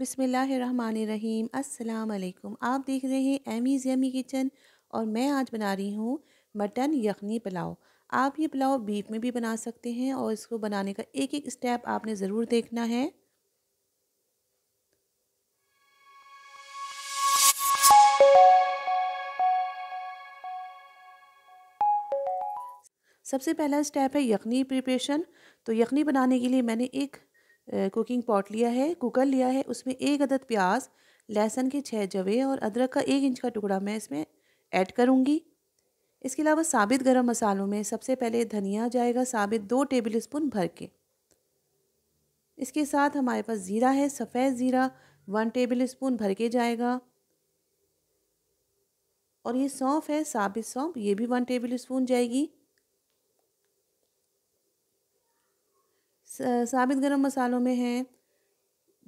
बिसमीम् अल्लाम आप देख रहे हैं एमीज़ यमी किचन और मैं आज बना रही हूँ मटन यखनी पुलाव आप ये पुलाव बीफ में भी बना सकते हैं और इसको बनाने का एक एक स्टेप आपने ज़रूर देखना है सबसे पहला स्टेप है यखनी प्रिपरेशन तो यखनी बनाने के लिए मैंने एक कुकिंग पॉट लिया है कुकर लिया है उसमें एक अदद प्याज लहसुन के छः जवे और अदरक का एक इंच का टुकड़ा मैं इसमें ऐड करूँगी इसके अलावा साबित गरम मसालों में सबसे पहले धनिया जाएगा साबित दो टेबल स्पून भर के इसके साथ हमारे पास ज़ीरा है सफ़ेद ज़ीरा वन टेबल स्पून भर के जाएगा और ये सौंफ है साबित सौंफ ये भी वन टेबल स्पून जाएगी साबित गरम मसालों में हैं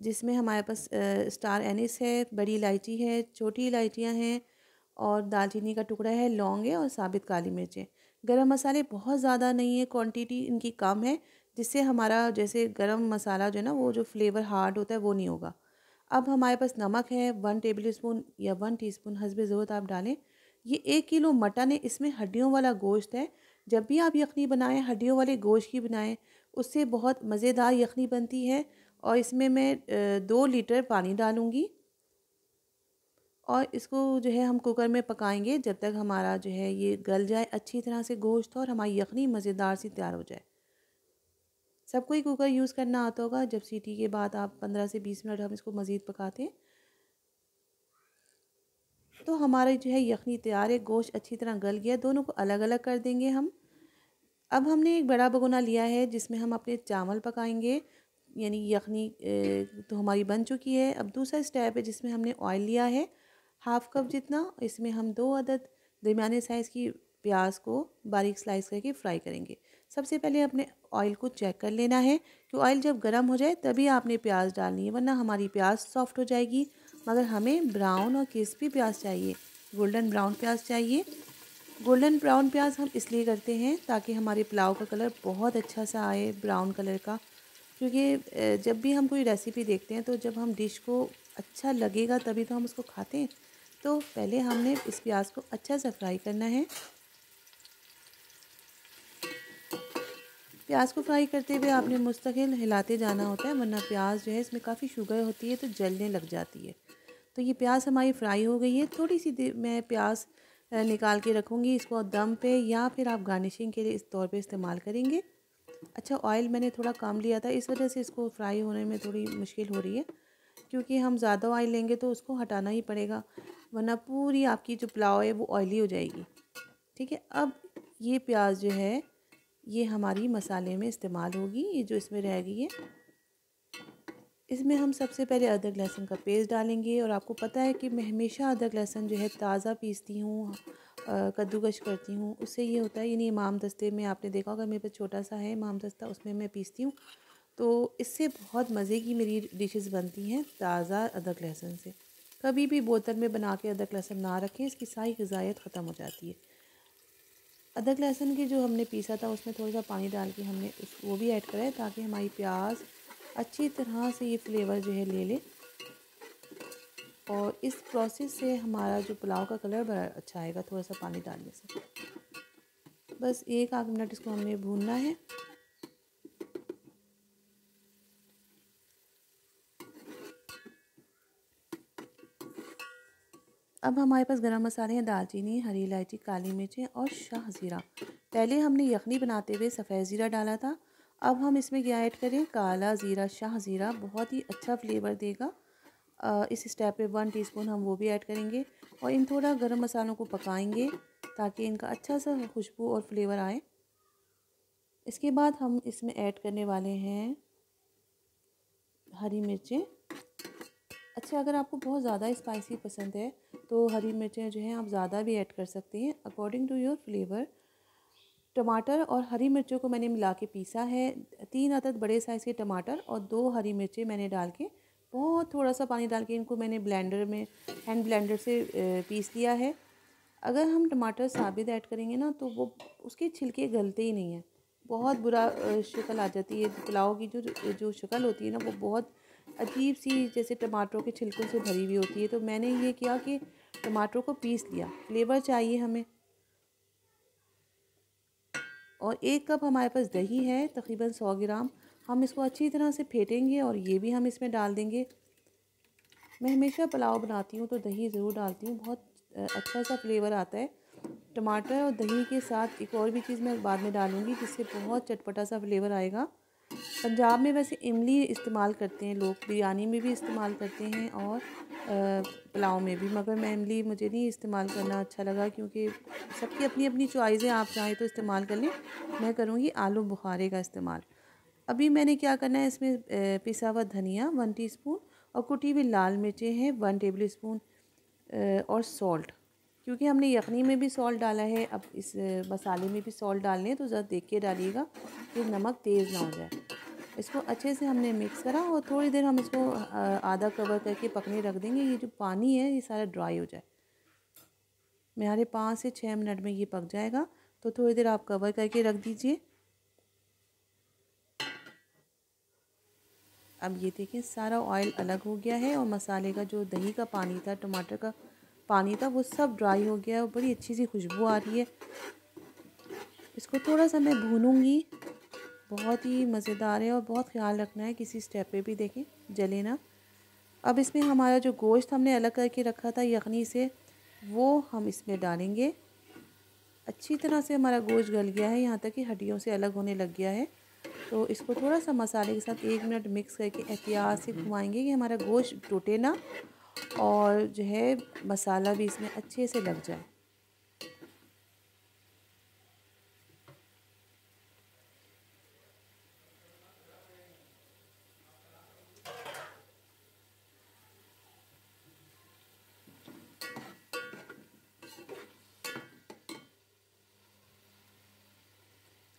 जिसमें हमारे पास स्टार एनिस है बड़ी इलायची है छोटी इलायचियाँ हैं और दालचीनी का टुकड़ा है लौंग है और साबित काली मिर्चें गरम मसाले बहुत ज़्यादा नहीं है क्वांटिटी इनकी कम है जिससे हमारा जैसे गरम मसाला जो है ना वो जो फ्लेवर हार्ड होता है वो नहीं होगा अब हमारे पास नमक है वन टेबल स्पून या वन टी स्पून हसब ज़रूरत आप डालें ये एक किलो मटन है इसमें हड्डियों वाला गोश्त है जब भी आप यखनी बनाएं हड्डियों वाले गोश्त की बनाएं उससे बहुत मज़ेदार यखनी बनती है और इसमें मैं दो लीटर पानी डालूँगी और इसको जो है हम कुकर में पकाएंगे जब तक हमारा जो है ये गल जाए अच्छी तरह से गोश्त और हमारी यखनी मज़ेदार सी तैयार हो जाए सबको ही कुकर यूज़ करना आता होगा जब सीटी के बाद आप पंद्रह से बीस मिनट हम इसको मज़ीद पकाते हैं तो हमारे जो है यखनी तैयार है गोश्त अच्छी तरह गल गया दोनों को अलग अलग कर देंगे हम अब हमने एक बड़ा भगोना लिया है जिसमें हम अपने चावल पकाएंगे यानी यखनी तो हमारी बन चुकी है अब दूसरा स्टेप है जिसमें हमने ऑयल लिया है हाफ़ कप जितना इसमें हम दो अदद दरमिया साइज़ की प्याज को बारीक स्लाइस करके फ्राई करेंगे सबसे पहले अपने ऑयल को चेक कर लेना है कि ऑयल जब गर्म हो जाए तभी आपने प्याज डालनी है वरना हमारी प्याज सॉफ्ट हो जाएगी मगर हमें ब्राउन और क्रिस्पी प्याज चाहिए गोल्डन ब्राउन प्याज चाहिए गोल्डन ब्राउन प्याज हम इसलिए करते हैं ताकि हमारे पुलाव का कलर बहुत अच्छा सा आए ब्राउन कलर का क्योंकि जब भी हम कोई रेसिपी देखते हैं तो जब हम डिश को अच्छा लगेगा तभी तो हम उसको खाते हैं तो पहले हमने इस प्याज को अच्छा सा फ्राई करना है प्याज को फ्राई करते हुए आपने मुस्तकिल हिलाते जाना होता है वरना प्याज जो है इसमें काफ़ी शुगर होती है तो जलने लग जाती है तो ये प्याज हमारी फ्राई हो गई है थोड़ी सी देर मैं प्याज निकाल के रखूँगी इसको दम पे या फिर आप गार्निशिंग के लिए इस तौर पे इस्तेमाल करेंगे अच्छा ऑयल मैंने थोड़ा कम लिया था इस वजह से इसको फ्राई होने में थोड़ी मुश्किल हो रही है क्योंकि हम ज़्यादा ऑयल लेंगे तो उसको हटाना ही पड़ेगा वरना पूरी आपकी जो पुलाव है वो ऑयली हो जाएगी ठीक है अब ये प्याज जो है ये हमारी मसाले में इस्तेमाल होगी ये जो इसमें रह गई है इसमें हम सबसे पहले अदरक लहसुन का पेस्ट डालेंगे और आपको पता है कि मैं हमेशा अदरक लहसुन जो है ताज़ा पीसती हूँ कद्दूकश करती हूँ उससे ये होता है यानी इमाम दस्ते में आपने देखा होगा मेरे पास छोटा सा है इमाम दस्ता उसमें मैं पीसती हूँ तो इससे बहुत मज़े की मेरी डिशेस बनती हैं ताज़ा अदरक लहसुन से कभी भी बोतल में बना के अदरक लहसुन ना रखें इसकी सारी गज़ाइत ख़त्म हो जाती है अदरक लहसुन की जो हमने पीसा था उसमें थोड़ा सा पानी डाल के हमने उस वो भी ऐड करा है ताकि हमारी प्याज अच्छी तरह से ये फ्लेवर जो है ले ले और इस प्रोसेस से हमारा जो पुलाव का कलर बड़ा अच्छा आएगा थोड़ा सा पानी डालने से बस एक आध मिनट इसको हमने भूनना है अब हमारे पास गरम मसाले हैं दालचीनी हरी इलायची काली मिर्चें और शाह ज़ीरा पहले हमने यखनी बनाते हुए सफ़ेद ज़ीरा डाला था अब हम इसमें क्या ऐड करें काला ज़ीरा शाह ज़ीरा बहुत ही अच्छा फ्लेवर देगा इस स्टेप पे वन टीस्पून हम वो भी ऐड करेंगे और इन थोड़ा गरम मसालों को पकाएंगे ताकि इनका अच्छा सा खुशबू और फ्लेवर आए इसके बाद हम इसमें ऐड करने वाले हैं हरी मिर्चें अच्छा अगर आपको बहुत ज़्यादा स्पाइसी पसंद है तो हरी मिर्चें जो हैं आप ज़्यादा भी ऐड कर सकते हैं अकॉर्डिंग टू योर फ्लेवर टमाटर और हरी मिर्चों को मैंने मिला के पीसा है तीन अदद बड़े साइज़ के टमाटर और दो हरी मिर्चें मैंने डाल के बहुत थोड़ा सा पानी डाल के इनको मैंने ब्लेंडर में हैंड ब्लेंडर से पीस लिया है अगर हम टमाटर साबित ऐड करेंगे ना तो वो उसके छिलके गलते ही नहीं हैं बहुत बुरा शक्ल आ जाती है पुलाव की जो जो शक्ल होती है ना वो बहुत अजीब सी जैसे टमाटरों के छिलकों से भरी हुई होती है तो मैंने ये किया कि टमाटरों को पीस लिया फ्लेवर चाहिए हमें और एक कप हमारे पास दही है तकरीबन सौ ग्राम हम इसको अच्छी तरह से फेंटेंगे और ये भी हम इसमें डाल देंगे मैं हमेशा पुलाव बनाती हूँ तो दही ज़रूर डालती हूँ बहुत अच्छा सा फ्लेवर आता है टमाटर और दही के साथ एक और भी चीज़ मैं बाद में डालूँगी जिससे बहुत चटपटा सा फ्लेवर आएगा पंजाब में वैसे इमली इस्तेमाल करते हैं लोग बिरयानी में भी इस्तेमाल करते हैं और पुलाव में भी मगर मैं इमली मुझे नहीं इस्तेमाल करना अच्छा लगा क्योंकि सबकी अपनी अपनी चॉइज़ें आप चाहें तो इस्तेमाल कर लें मैं करूँगी आलू बुखारे का इस्तेमाल अभी मैंने क्या करना है इसमें पिसा हुआ धनिया वन टी और कुटी हुई लाल मिर्चें हैं वन टेबल और सॉल्ट क्योंकि हमने यखनी में भी सॉल्ट डाला है अब इस मसाले में भी सॉल्ट डालने हैं तो ज़रा देख के डालिएगा कि नमक तेज़ ना हो जाए इसको अच्छे से हमने मिक्स करा और थोड़ी देर हम इसको आधा कवर करके पकने रख देंगे ये जो पानी है ये सारा ड्राई हो जाए मेरे पाँच से छः मिनट में ये पक जाएगा तो थोड़ी देर आप कवर करके रख दीजिए अब ये देखें सारा ऑयल अलग हो गया है और मसाले का जो दही का पानी था टमाटर का पानी था वो सब ड्राई हो गया है बड़ी अच्छी सी खुशबू आ रही है इसको थोड़ा सा मैं भूनूंगी बहुत ही मज़ेदार है और बहुत ख्याल रखना है किसी स्टेप पे भी देखें जले ना अब इसमें हमारा जो गोश्त हमने अलग करके रखा था यखनी से वो हम इसमें डालेंगे अच्छी तरह से हमारा गोश्त गल गया है यहाँ तक कि हड्डियों से अलग होने लग गया है तो इसको थोड़ा सा मसाले के साथ एक मिनट मिक्स करके एहतियात से घुमाएंगे कि हमारा गोश्त टूटे ना और जो है मसाला भी इसमें अच्छे से लग जाए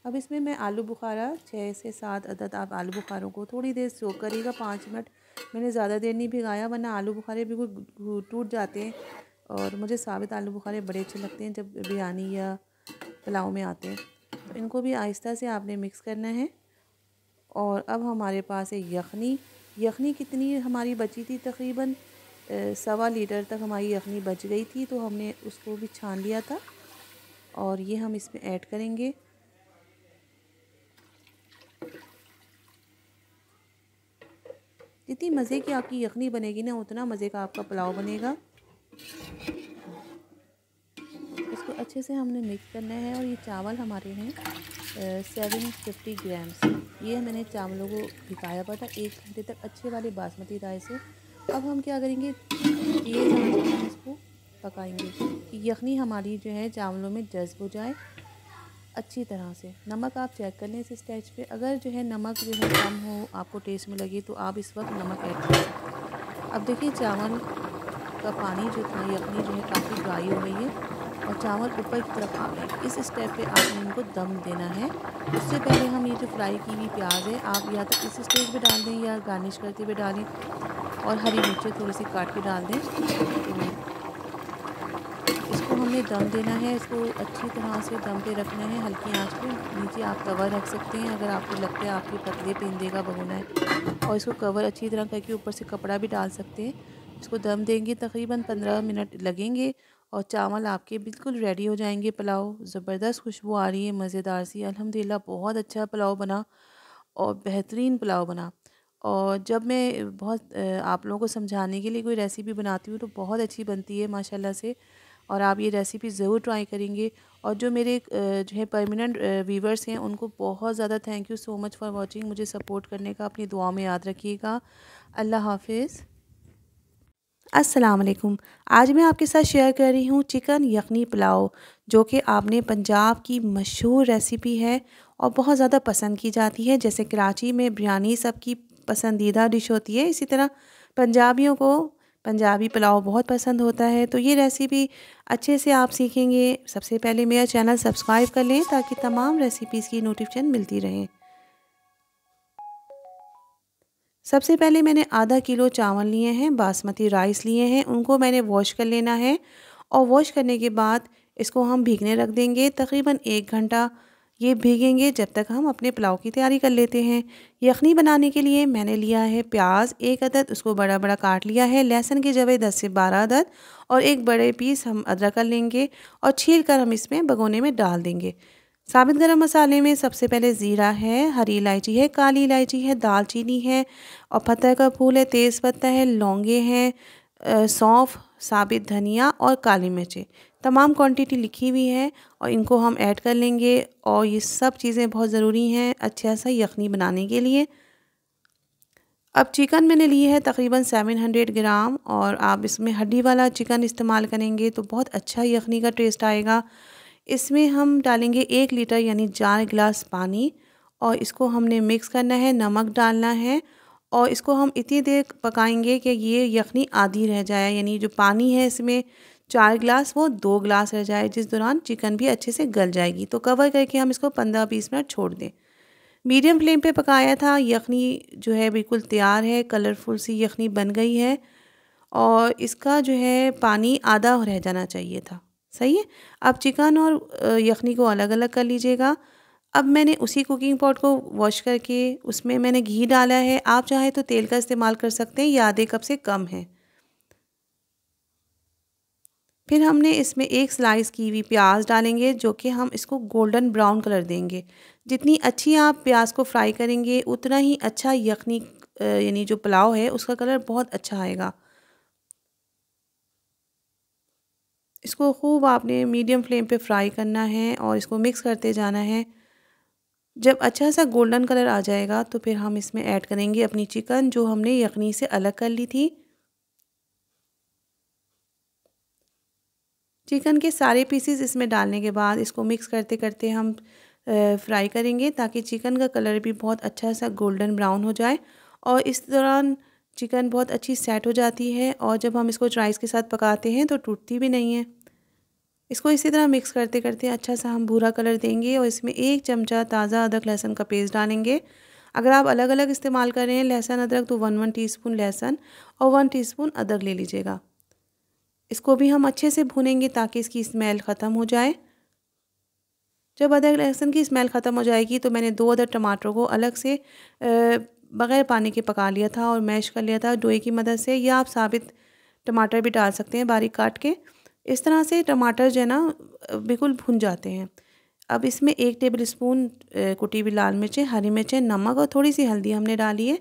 अब इसमें मैं आलू बुखारा छः से सात अदद आप आलू बुखारों को थोड़ी देर सोख करिएगा पाँच मिनट मैंने ज़्यादा देर नहीं भिगाया वरना आलू बुखारे बिल्कुल टूट जाते हैं और मुझे साबित आलू बुखारे बड़े अच्छे लगते हैं जब बिरयानी या पुलाव में आते हैं तो इनको भी आहिस्ता से आपने मिक्स करना है और अब हमारे पास है यखनी यखनी कितनी हमारी बची थी तकरीबन सवा लीटर तक हमारी यखनी बच गई थी तो हमने उसको भी छान लिया था और ये हम इसमें ऐड करेंगे जितनी मज़े की आपकी यखनी बनेगी ना उतना मज़े का आपका पुलाव बनेगा इसको अच्छे से हमने मिक्स करना है और ये चावल हमारे हैं सेवन फिफ्टी ग्राम्स ये मैंने चावलों को भिकाया हुआ था एक घंटे तक अच्छे वाले बासमती राय से अब हम क्या करेंगे ये इसको पकाएंगे कि यखनी हमारी जो है चावलों में जज्ब हो जाए अच्छी तरह से नमक आप चेक कर लें इस स्टेज पे अगर जो है नमक जो है कम हो आपको टेस्ट में लगे तो आप इस वक्त नमक ऐड कर सकते अब देखिए चावल का पानी जो था यखनी अपनी जो है काफ़ी ड्राई हो गई है और चावल ऊपर की तरफ आ गए इस स्टेप पे आपने इनको दम देना है उससे पहले हम ये जो फ्राई की हुई प्याज है आप या तो इस स्टेज पे डाल दें या गार्निश करते हुए डालें और हरी मिर्चें थोड़ी सी काट के डाल दें तो हमने दम देना है इसको अच्छी तरह से दम पे रखना है हल्की आंच पे नीचे आप कवर रख सकते हैं अगर आपको लगता है आपके पतले पिंदे का भगोना है और इसको कवर अच्छी तरह करके ऊपर से कपड़ा भी डाल सकते हैं इसको दम देंगे तकरीबन पंद्रह मिनट लगेंगे और चावल आपके बिल्कुल रेडी हो जाएंगे पुलाव ज़बरदस्त खुशबू आ रही है मज़ेदार सी अलहमदिल्ला बहुत अच्छा पुलाव बना और बेहतरीन पुलाव बना और जब मैं बहुत आप लोगों को समझाने के लिए कोई रेसिपी बनाती हूँ तो बहुत अच्छी बनती है माशाल्लाह से और आप ये रेसिपी ज़रूर ट्राई करेंगे और जो मेरे जो है परमानेंट व्यूवर्स हैं उनको बहुत ज़्यादा thank you so much for watching मुझे सपोर्ट करने का अपनी दुआ में याद रखिएगा अल्लाह हाफिज़ अस्सलाम वालेकुम आज मैं आपके साथ शेयर कर रही हूँ चिकन यखनी पुलाव जो कि आपने पंजाब की मशहूर रेसिपी है और बहुत ज़्यादा पसंद की जाती है जैसे कराची में बिरयानी सबकी पसंदीदा डिश होती है इसी तरह पंजाबियों को पंजाबी पुलाव बहुत पसंद होता है तो ये रेसिपी अच्छे से आप सीखेंगे सबसे पहले मेरा चैनल सब्सक्राइब कर लें ताकि तमाम रेसिपीज़ की नोटिफिकेशन मिलती रहे सबसे पहले मैंने आधा किलो चावल लिए हैं बासमती राइस लिए हैं उनको मैंने वॉश कर लेना है और वॉश करने के बाद इसको हम भीगने रख देंगे तकरीबन एक घंटा ये भीगेंगे जब तक हम अपने पुलाव की तैयारी कर लेते हैं यखनी बनाने के लिए मैंने लिया है प्याज एक अदद उसको बड़ा बड़ा काट लिया है लहसुन के जवे दस से बारह अदद और एक बड़े पीस हम अदरक कर लेंगे और छील कर हम इसमें भगोने में डाल देंगे साबित गरम मसाले में सबसे पहले ज़ीरा है हरी इलायची है काली इलायची है दालचीनी है और पत्ता का फूल है तेज़ पत्ता है लौंगे हैं सौंफ साबित धनिया और काली मिर्चें तमाम क्वांटिटी लिखी हुई है और इनको हम ऐड कर लेंगे और ये सब चीज़ें बहुत ज़रूरी हैं अच्छा सा यखनी बनाने के लिए अब चिकन मैंने लिए है तकरीबन 700 ग्राम और आप इसमें हड्डी वाला चिकन इस्तेमाल करेंगे तो बहुत अच्छा यखनी का टेस्ट आएगा इसमें हम डालेंगे एक लीटर यानी चार गिलास पानी और इसको हमने मिक्स करना है नमक डालना है और इसको हम इतनी देर पकाएंगे कि ये यखनी आधी रह जाए यानी जो पानी है इसमें चार गिलास वो दो ग्लास रह जाए जिस दौरान चिकन भी अच्छे से गल जाएगी तो कवर करके हम इसको पंद्रह बीस मिनट छोड़ दें मीडियम फ्लेम पे पकाया था यखनी जो है बिल्कुल तैयार है कलरफुल सी यखनी बन गई है और इसका जो है पानी आधा रह जाना चाहिए था सही है अब चिकन और यखनी को अलग अलग कर लीजिएगा अब मैंने उसी कुकिंग पॉट को वॉश करके उसमें मैंने घी डाला है आप चाहें तो तेल का इस्तेमाल कर सकते हैं या आधे कप से कम है फिर हमने इसमें एक स्लाइस की हुई प्याज डालेंगे जो कि हम इसको गोल्डन ब्राउन कलर देंगे जितनी अच्छी आप प्याज को फ्राई करेंगे उतना ही अच्छा यखनी यानी जो पुलाव है उसका कलर बहुत अच्छा आएगा इसको खूब आपने मीडियम फ्लेम पे फ्राई करना है और इसको मिक्स करते जाना है जब अच्छा सा गोल्डन कलर आ जाएगा तो फिर हम इसमें ऐड करेंगे अपनी चिकन जो हमने यखनी से अलग कर ली थी चिकन के सारे पीसेस इसमें डालने के बाद इसको मिक्स करते करते हम फ्राई करेंगे ताकि चिकन का कलर भी बहुत अच्छा सा गोल्डन ब्राउन हो जाए और इस दौरान चिकन बहुत अच्छी सेट हो जाती है और जब हम इसको राइस के साथ पकाते हैं तो टूटती भी नहीं है इसको इसी तरह मिक्स करते करते अच्छा सा हम भूरा कलर देंगे और इसमें एक चमचा ताज़ा अदरक लहसुन का पेस्ट डालेंगे अगर आप अलग अलग इस्तेमाल कर रहे हैं लहसुन अदरक तो वन वन टीस्पून लहसुन और वन टीस्पून अदरक ले लीजिएगा इसको भी हम अच्छे से भूनेंगे ताकि इसकी स्मेल ख़त्म हो जाए जब अदरक लहसुन की स्मेल ख़त्म हो जाएगी तो मैंने दो अदर टमाटरों को अलग से बग़ैर पानी के पका लिया था और मैश कर लिया था डोई की मदद से या आप साबित टमाटर भी डाल सकते हैं बारीक काट के इस तरह से टमाटर जो है ना बिल्कुल भुन जाते हैं अब इसमें एक टेबल स्पून कुटी हुई लाल मिर्चें हरी मिर्चें नमक और थोड़ी सी हल्दी हमने डाली है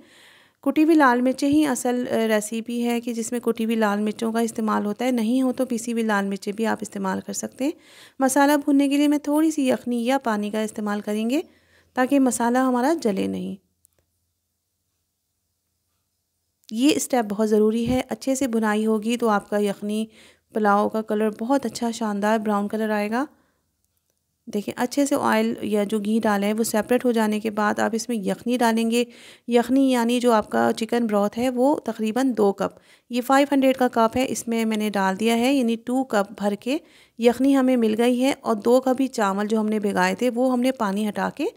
कुटी हुई लाल मिर्चें ही असल रेसिपी है कि जिसमें कुटी हुई लाल मिर्चों का इस्तेमाल होता है नहीं हो तो पीसी हुई लाल मिर्चें भी आप इस्तेमाल कर सकते हैं मसाला भूनने के लिए मैं थोड़ी सी यखनी या पानी का इस्तेमाल करेंगे ताकि मसाला हमारा जले नहीं ये स्टेप बहुत ज़रूरी है अच्छे से भुनाई होगी तो आपका यखनी पुलाव का कलर बहुत अच्छा शानदार ब्राउन कलर आएगा देखें अच्छे से ऑयल या जो घी डाला है वो सेपरेट हो जाने के बाद आप इसमें यखनी डालेंगे यखनी यानी जो आपका चिकन ब्रॉथ है वो तकरीबन दो कप ये फ़ाइव हंड्रेड का कप है इसमें मैंने डाल दिया है यानी टू कप भर के यखनी हमें मिल गई है और दो कप ही चावल जो हमने भिगाए थे वो हमने पानी हटा के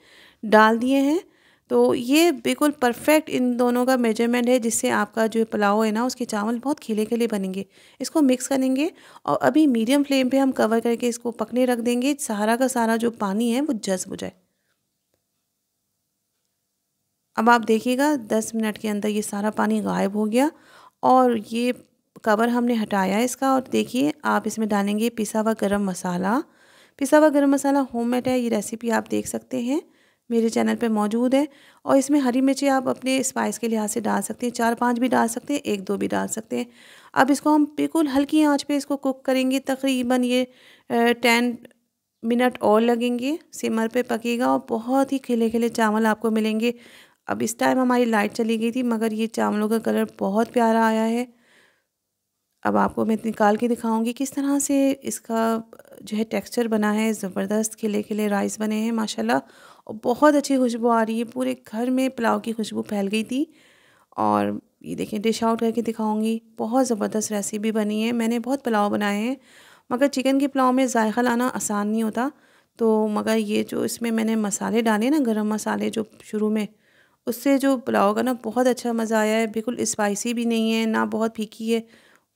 डाल दिए हैं तो ये बिल्कुल परफेक्ट इन दोनों का मेजरमेंट है जिससे आपका जो पुलाव है ना उसके चावल बहुत खिले खिले बनेंगे इसको मिक्स करेंगे और अभी मीडियम फ्लेम पे हम कवर करके इसको पकने रख देंगे सारा का सारा जो पानी है वो जज्ब हो जाए अब आप देखिएगा दस मिनट के अंदर ये सारा पानी गायब हो गया और ये कवर हमने हटाया इसका और देखिए आप इसमें डालेंगे पिसा हुआ गर्म मसाला पिसा हुआ गर्म मसाला होम है ये रेसिपी आप देख सकते हैं मेरे चैनल पे मौजूद है और इसमें हरी मिर्ची आप अपने स्पाइस के लिहाज से डाल सकते हैं चार पांच भी डाल सकते हैं एक दो भी डाल सकते हैं अब इसको हम बिल्कुल हल्की आंच पे इसको कुक करेंगे तकरीबन ये टेन मिनट और लगेंगे सिमर पे पकेगा और बहुत ही खिले खिले चावल आपको मिलेंगे अब इस टाइम हमारी लाइट चली गई थी मगर ये चावलों का कलर बहुत प्यारा आया है अब आपको मैं निकाल के दिखाऊँगी किस तरह से इसका जो है टेक्स्चर बना है ज़बरदस्त खिले खिले राइस बने हैं माशाला और बहुत अच्छी खुशबू आ रही है पूरे घर में पुलाव की खुशबू फैल गई थी और ये देखें डिश आउट करके दिखाऊंगी बहुत ज़बरदस्त रेसिपी बनी है मैंने बहुत पुलाव बनाए हैं मगर चिकन के पुलाव में जायका लाना आसान नहीं होता तो मगर ये जो इसमें मैंने मसाले डाले ना गर्म मसाले जो शुरू में उससे जो पुलाव का ना बहुत अच्छा मज़ा आया है बिल्कुल स्पाइसी भी नहीं है ना बहुत फीकी है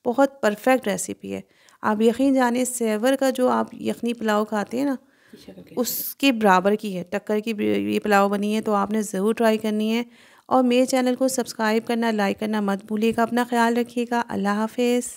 बहुत परफेक्ट रेसिपी है आप यकीन जाने सेवर का जो आप यखनी पुलाव खाते हैं ना उसके बराबर की है टक्कर की ये पुलाव बनी है तो आपने ज़रूर ट्राई करनी है और मेरे चैनल को सब्सक्राइब करना लाइक करना मत भूलिएगा अपना ख्याल रखिएगा अल्लाह हाफिज़